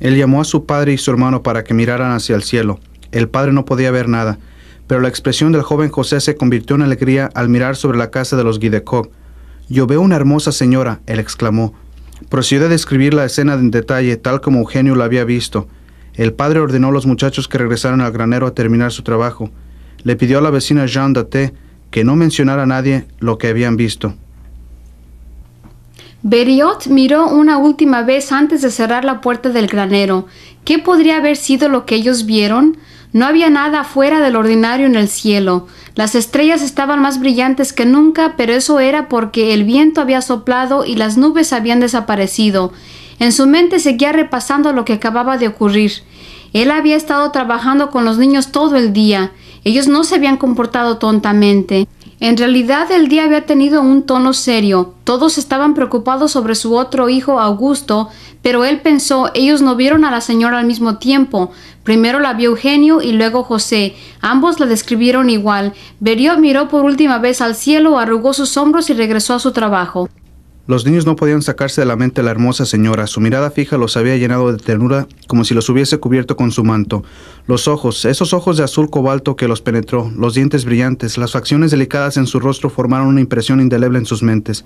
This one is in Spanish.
Él llamó a su padre y su hermano para que miraran hacia el cielo. El padre no podía ver nada, pero la expresión del joven José se convirtió en alegría al mirar sobre la casa de los Gidecoc. Yo veo una hermosa señora, él exclamó. Procedió a describir la escena en detalle, tal como Eugenio la había visto. El padre ordenó a los muchachos que regresaran al granero a terminar su trabajo. Le pidió a la vecina Jean Daté que no mencionara a nadie lo que habían visto. Beriot miró una última vez antes de cerrar la puerta del granero. ¿Qué podría haber sido lo que ellos vieron? No había nada fuera del ordinario en el cielo. Las estrellas estaban más brillantes que nunca, pero eso era porque el viento había soplado y las nubes habían desaparecido. En su mente seguía repasando lo que acababa de ocurrir. Él había estado trabajando con los niños todo el día. Ellos no se habían comportado tontamente. En realidad el día había tenido un tono serio. Todos estaban preocupados sobre su otro hijo, Augusto, pero él pensó, ellos no vieron a la señora al mismo tiempo. Primero la vio Eugenio y luego José. Ambos la describieron igual. Berio miró por última vez al cielo, arrugó sus hombros y regresó a su trabajo. Los niños no podían sacarse de la mente la hermosa señora. Su mirada fija los había llenado de ternura, como si los hubiese cubierto con su manto. Los ojos, esos ojos de azul cobalto que los penetró, los dientes brillantes, las facciones delicadas en su rostro formaron una impresión indeleble en sus mentes.